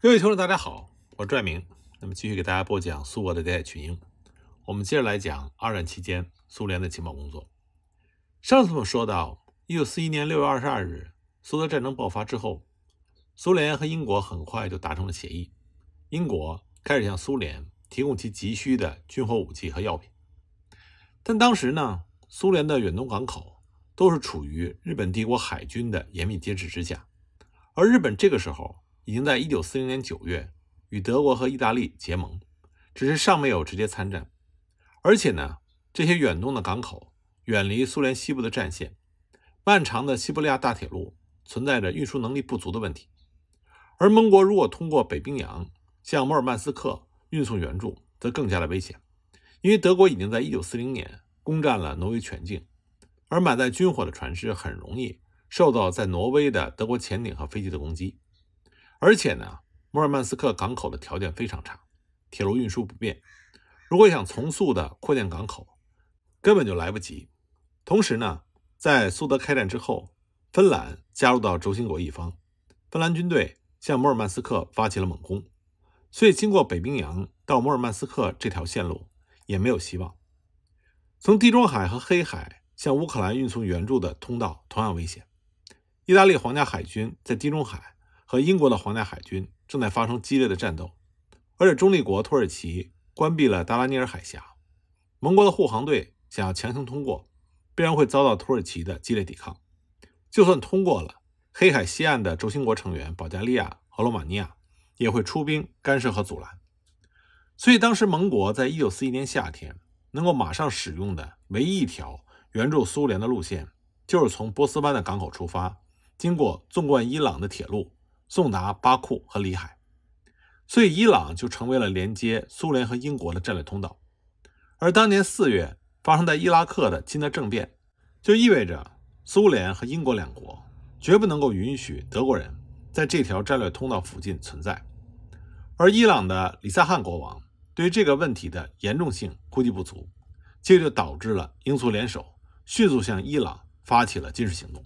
各位听众，大家好，我是拽明。那么继续给大家播讲苏俄的谍海群英。我们接着来讲二战期间苏联的情报工作。上次我们说到，一九四一年六月二十二日，苏德战争爆发之后，苏联和英国很快就达成了协议，英国开始向苏联提供其急需的军火、武器和药品。但当时呢，苏联的远东港口都是处于日本帝国海军的严密监视之下，而日本这个时候。已经在一九四零年九月与德国和意大利结盟，只是尚没有直接参战。而且呢，这些远东的港口远离苏联西部的战线，漫长的西伯利亚大铁路存在着运输能力不足的问题。而盟国如果通过北冰洋向摩尔曼斯克运送援助，则更加的危险，因为德国已经在一九四零年攻占了挪威全境，而满载军火的船只很容易受到在挪威的德国潜艇和飞机的攻击。而且呢，摩尔曼斯克港口的条件非常差，铁路运输不便。如果想从速的扩建港口，根本就来不及。同时呢，在苏德开战之后，芬兰加入到轴心国一方，芬兰军队向摩尔曼斯克发起了猛攻，所以经过北冰洋到摩尔曼斯克这条线路也没有希望。从地中海和黑海向乌克兰运送援助的通道同样危险。意大利皇家海军在地中海。和英国的皇家海军正在发生激烈的战斗，而且中立国土耳其关闭了达拉尼尔海峡，盟国的护航队想要强行通过，必然会遭到土耳其的激烈抵抗。就算通过了黑海西岸的轴心国成员保加利亚和罗马尼亚，也会出兵干涉和阻拦。所以，当时盟国在一九四一年夏天能够马上使用的唯一一条援助苏联的路线，就是从波斯湾的港口出发，经过纵贯伊朗的铁路。送达巴库和里海，所以伊朗就成为了连接苏联和英国的战略通道。而当年四月发生在伊拉克的金德政变，就意味着苏联和英国两国绝不能够允许德国人在这条战略通道附近存在。而伊朗的里萨汗国王对于这个问题的严重性估计不足，这就导致了英苏联手迅速向伊朗发起了军事行动。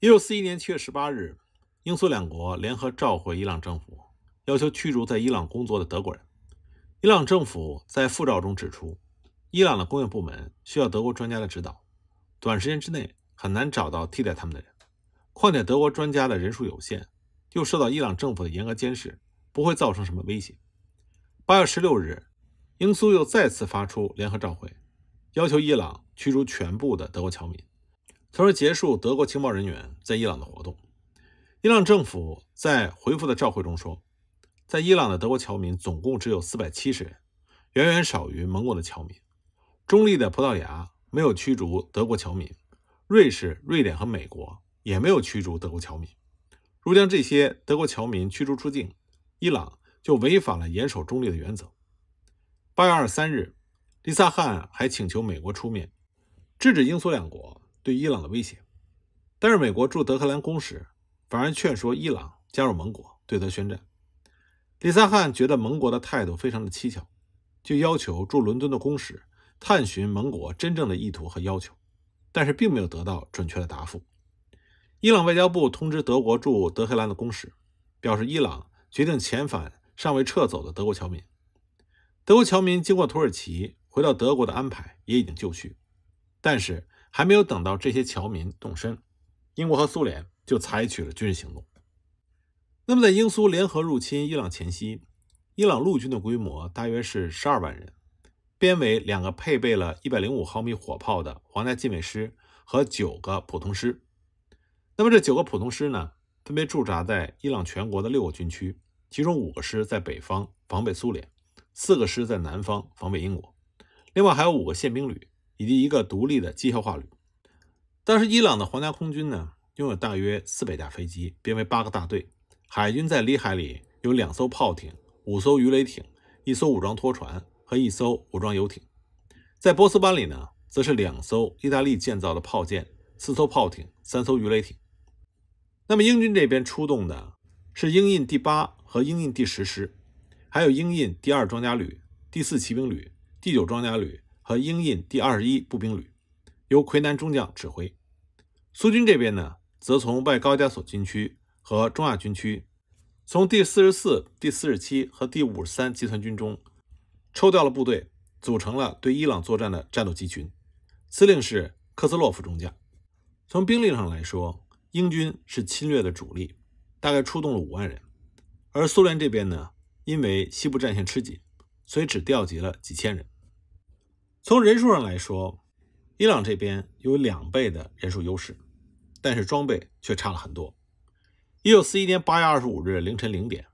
一九四一年七月十八日。英苏两国联合召回伊朗政府，要求驱逐在伊朗工作的德国人。伊朗政府在复照中指出，伊朗的工业部门需要德国专家的指导，短时间之内很难找到替代他们的人。况且德国专家的人数有限，又受到伊朗政府的严格监视，不会造成什么威胁。八月十六日，英苏又再次发出联合召回，要求伊朗驱逐全部的德国侨民，从而结束德国情报人员在伊朗的活动。伊朗政府在回复的照会中说，在伊朗的德国侨民总共只有四百七十人，远远少于盟国的侨民。中立的葡萄牙没有驱逐德国侨民，瑞士、瑞典和美国也没有驱逐德国侨民。如将这些德国侨民驱逐出境，伊朗就违反了严守中立的原则。八月二十三日，利萨汗还请求美国出面，制止英苏两国对伊朗的威胁。但是，美国驻德克兰公使。反而劝说伊朗加入盟国，对德宣战。李萨汗觉得盟国的态度非常的蹊跷，就要求驻伦敦的公使探寻盟国真正的意图和要求，但是并没有得到准确的答复。伊朗外交部通知德国驻德黑兰的公使，表示伊朗决定遣返尚未撤走的德国侨民。德国侨民经过土耳其回到德国的安排也已经就绪，但是还没有等到这些侨民动身，英国和苏联。就采取了军事行动。那么，在英苏联合入侵伊朗前夕，伊朗陆军的规模大约是十二万人，编为两个配备了一百零五毫米火炮的皇家禁卫师和九个普通师。那么，这九个普通师呢，分别驻扎在伊朗全国的六个军区，其中五个师在北方防备苏联，四个师在南方防备英国。另外还有五个宪兵旅以及一个独立的机械化旅。但是，伊朗的皇家空军呢？拥有大约四百架飞机，编为八个大队。海军在里海里有两艘炮艇、五艘鱼雷艇、一艘武装拖船和一艘武装游艇。在波斯湾里呢，则是两艘意大利建造的炮舰、四艘炮艇、三艘鱼雷艇。那么英军这边出动的是英印第八和英印第十师，还有英印第二装甲旅、第四骑兵旅、第九装甲旅和英印第二十一步兵旅，由奎南中将指挥。苏军这边呢？则从外高加索军区和中亚军区，从第四十四、第四十七和第五十三集团军中抽调了部队，组成了对伊朗作战的战斗集群，司令是科斯洛夫中将。从兵力上来说，英军是侵略的主力，大概出动了五万人，而苏联这边呢，因为西部战线吃紧，所以只调集了几千人。从人数上来说，伊朗这边有两倍的人数优势。但是装备却差了很多。一九四一年八月二十五日凌晨零点，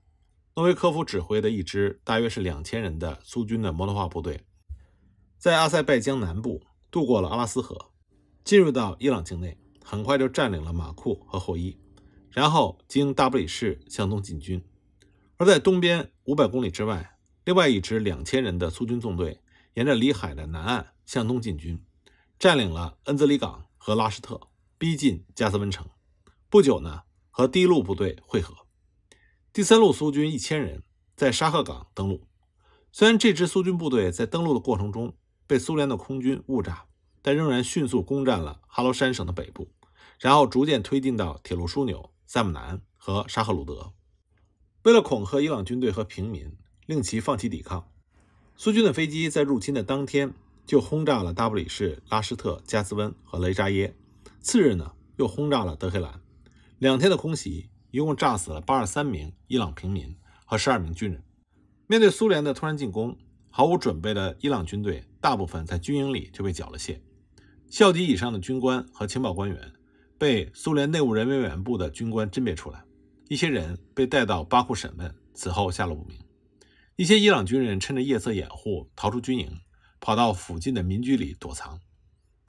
诺维科夫指挥的一支大约是两千人的苏军的摩托化部队，在阿塞拜疆南部渡过了阿拉斯河，进入到伊朗境内，很快就占领了马库和霍伊，然后经大不里士向东进军。而在东边五百公里之外，另外一支两千人的苏军纵队沿着里海的南岸向东进军，占领了恩泽里港和拉什特。逼近加斯温城，不久呢，和第一路部队会合。第三路苏军一千人在沙赫港登陆。虽然这支苏军部队在登陆的过程中被苏联的空军误炸，但仍然迅速攻占了哈罗山省的北部，然后逐渐推进到铁路枢纽塞姆南和沙赫鲁德。为了恐吓伊朗军队和平民，令其放弃抵抗，苏军的飞机在入侵的当天就轰炸了大不里士、拉什特、加斯温和雷扎耶。次日呢，又轰炸了德黑兰。两天的空袭，一共炸死了八十三名伊朗平民和十二名军人。面对苏联的突然进攻，毫无准备的伊朗军队，大部分在军营里就被缴了械。校级以上的军官和情报官员，被苏联内务人民委员部的军官甄别出来，一些人被带到巴库审问，此后下落不明。一些伊朗军人趁着夜色掩护，逃出军营，跑到附近的民居里躲藏。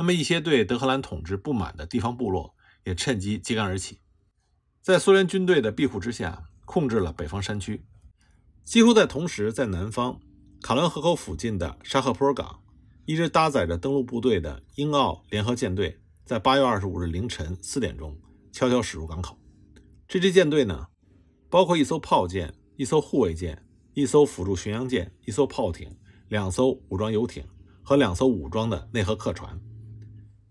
那么，一些对德、黑兰统治不满的地方部落也趁机揭竿而起，在苏联军队的庇护之下，控制了北方山区。几乎在同时，在南方卡伦河口附近的沙赫坡港，一支搭载着登陆部队的英澳联合舰队，在八月二十五日凌晨四点钟悄悄驶入港口。这支舰队呢，包括一艘炮舰、一艘护卫舰、一艘辅助巡洋舰、一艘炮艇、两艘武装游艇和两艘武装的内河客船。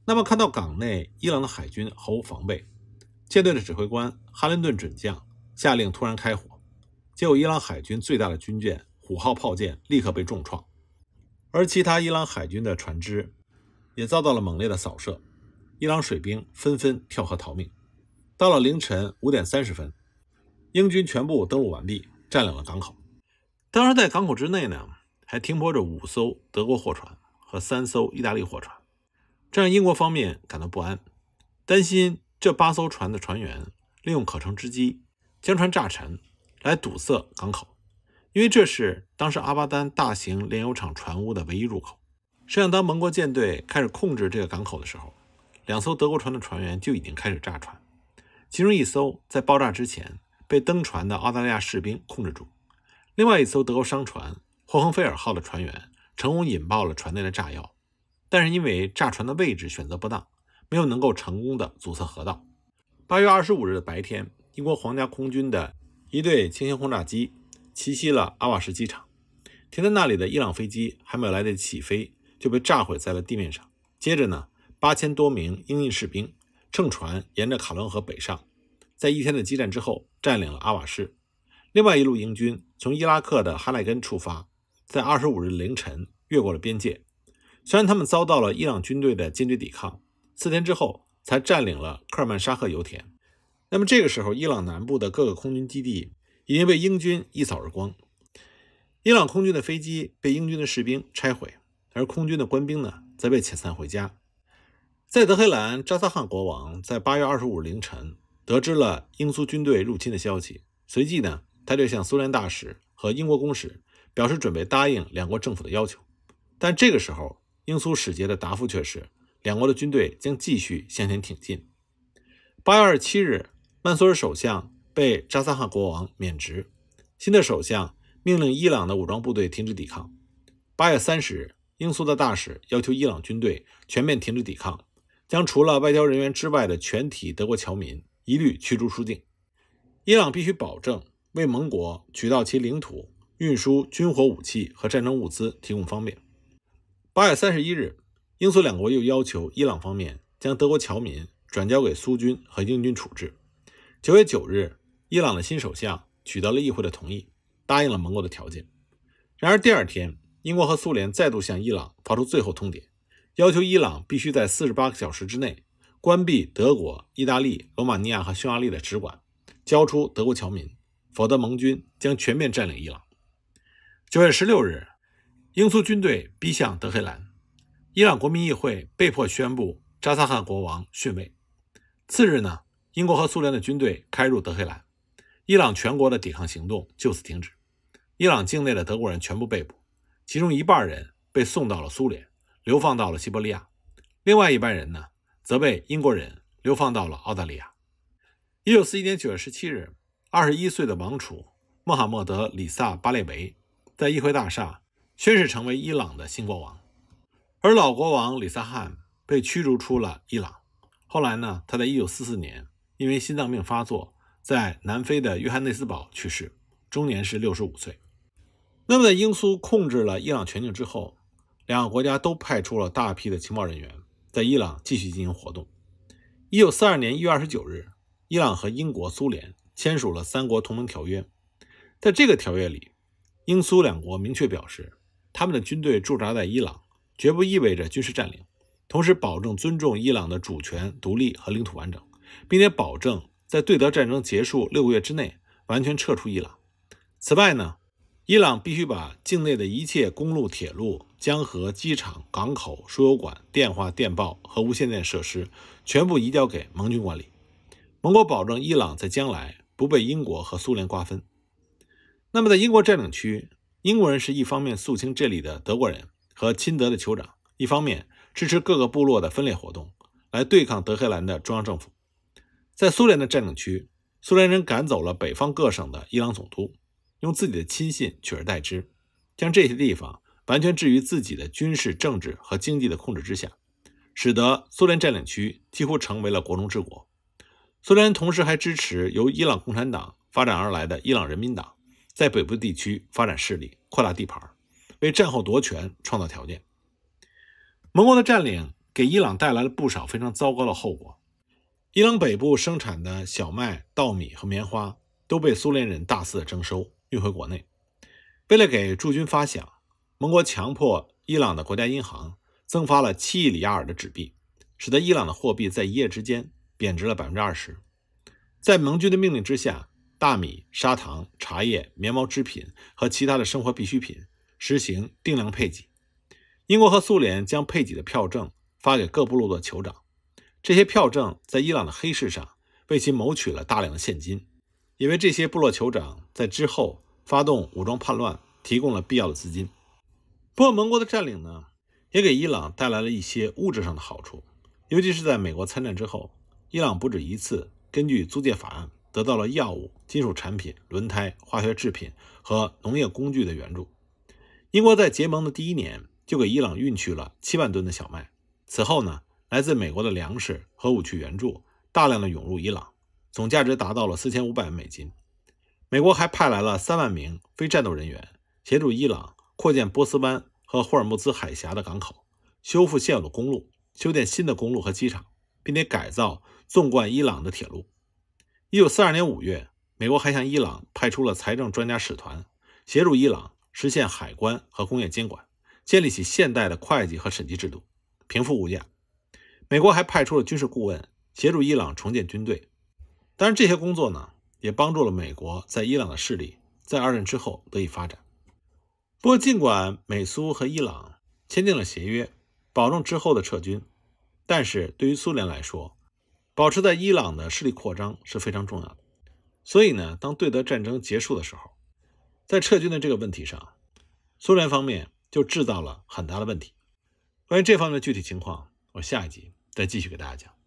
那么，看到港内伊朗的海军毫无防备，舰队的指挥官哈林顿准将下令突然开火，结果伊朗海军最大的军舰“虎号”炮舰立刻被重创，而其他伊朗海军的船只也遭到了猛烈的扫射，伊朗水兵纷纷跳河逃命。到了凌晨五点三十分，英军全部登陆完毕，占领了港口。当然，在港口之内呢，还停泊着五艘德国货船和三艘意大利货船。这让英国方面感到不安，担心这八艘船的船员利用可乘之机将船炸沉，来堵塞港口，因为这是当时阿巴丹大型炼油厂船坞的唯一入口。实际上，当盟国舰队开始控制这个港口的时候，两艘德国船的船员就已经开始炸船，其中一艘在爆炸之前被登船的澳大利亚士兵控制住，另外一艘德国商船霍亨菲尔号的船员成功引爆了船内的炸药。但是因为炸船的位置选择不当，没有能够成功的阻塞河道。八月二十五日的白天，英国皇家空军的一队轻型轰炸机袭击了阿瓦什机场，停在那里的伊朗飞机还没有来得及起飞，就被炸毁在了地面上。接着呢，八千多名英印士兵乘船沿着卡伦河北上，在一天的激战之后占领了阿瓦什。另外一路英军从伊拉克的哈莱根出发，在二十五日凌晨越过了边界。虽然他们遭到了伊朗军队的坚决抵抗，四天之后才占领了克尔曼沙赫油田。那么这个时候，伊朗南部的各个空军基地已经被英军一扫而光，伊朗空军的飞机被英军的士兵拆毁，而空军的官兵呢，则被遣散回家。在德黑兰，扎萨汗国王在八月二十五凌晨得知了英苏军队入侵的消息，随即呢，他就向苏联大使和英国公使表示准备答应两国政府的要求，但这个时候。英苏使节的答复却是：两国的军队将继续向前挺进。八月二十七日，曼苏尔首相被扎萨哈国王免职，新的首相命令伊朗的武装部队停止抵抗。八月三十日，英苏的大使要求伊朗军队全面停止抵抗，将除了外交人员之外的全体德国侨民一律驱逐出境。伊朗必须保证为盟国取到其领土运输军火、武器和战争物资提供方便。八月三十一日，英苏两国又要求伊朗方面将德国侨民转交给苏军和英军处置。九月九日，伊朗的新首相取得了议会的同意，答应了盟国的条件。然而第二天，英国和苏联再度向伊朗发出最后通牒，要求伊朗必须在四十八个小时之内关闭德国、意大利、罗马尼亚和匈牙利的使馆，交出德国侨民，否则盟军将全面占领伊朗。九月十六日。英苏军队逼向德黑兰，伊朗国民议会被迫宣布扎萨汗国王逊位。次日呢，英国和苏联的军队开入德黑兰，伊朗全国的抵抗行动就此停止。伊朗境内的德国人全部被捕，其中一半人被送到了苏联，流放到了西伯利亚；另外一半人呢，则被英国人流放到了澳大利亚。一九四一年九月十七日，二十一岁的王储穆罕默德里萨巴列维在议会大厦。宣誓成为伊朗的新国王，而老国王里萨汗被驱逐出了伊朗。后来呢？他在一九四四年因为心脏病发作，在南非的约翰内斯堡去世，终年是六十五岁。那么，在英苏控制了伊朗全境之后，两个国家都派出了大批的情报人员在伊朗继续进行活动。一九四二年一月二十九日，伊朗和英国、苏联签署了三国同盟条约。在这个条约里，英苏两国明确表示。他们的军队驻扎在伊朗，绝不意味着军事占领。同时，保证尊重伊朗的主权、独立和领土完整，并且保证在对德战争结束六个月之内完全撤出伊朗。此外呢，伊朗必须把境内的一切公路、铁路、江河、机场、港口、输油管、电话、电报和无线电设施全部移交给盟军管理。盟国保证伊朗在将来不被英国和苏联瓜分。那么，在英国占领区。英国人是一方面肃清这里的德国人和亲德的酋长，一方面支持各个部落的分裂活动，来对抗德黑兰的中央政府。在苏联的占领区，苏联人赶走了北方各省的伊朗总督，用自己的亲信取而代之，将这些地方完全置于自己的军事、政治和经济的控制之下，使得苏联占领区几乎成为了国中之国。苏联人同时还支持由伊朗共产党发展而来的伊朗人民党。在北部地区发展势力、扩大地盘，为战后夺权创造条件。盟国的占领给伊朗带来了不少非常糟糕的后果。伊朗北部生产的小麦、稻米和棉花都被苏联人大肆的征收，运回国内。为了给驻军发饷，盟国强迫伊朗的国家银行增发了七亿里亚尔的纸币，使得伊朗的货币在一夜之间贬值了百分之二十。在盟军的命令之下。大米、砂糖、茶叶、棉毛织品和其他的生活必需品实行定量配给。英国和苏联将配给的票证发给各部落的酋长，这些票证在伊朗的黑市上为其谋取了大量的现金，也为这些部落酋长在之后发动武装叛乱提供了必要的资金。不过，盟国的占领呢，也给伊朗带来了一些物质上的好处，尤其是在美国参战之后，伊朗不止一次根据租借法案。得到了药物、金属产品、轮胎、化学制品和农业工具的援助。英国在结盟的第一年就给伊朗运去了七万吨的小麦。此后呢，来自美国的粮食和武器援助大量的涌入伊朗，总价值达到了四千五百万美金。美国还派来了三万名非战斗人员，协助伊朗扩建波斯湾和霍尔木兹海峡的港口，修复现有的公路，修建新的公路和机场，并且改造纵贯伊朗的铁路。一九四二年五月，美国还向伊朗派出了财政专家使团，协助伊朗实现海关和工业监管，建立起现代的会计和审计制度，平复物价。美国还派出了军事顾问，协助伊朗重建军队。当然，这些工作呢，也帮助了美国在伊朗的势力在二战之后得以发展。不过，尽管美苏和伊朗签订了协约，保证之后的撤军，但是对于苏联来说，保持在伊朗的势力扩张是非常重要的，所以呢，当对德战争结束的时候，在撤军的这个问题上，苏联方面就制造了很大的问题。关于这方面的具体情况，我下一集再继续给大家讲。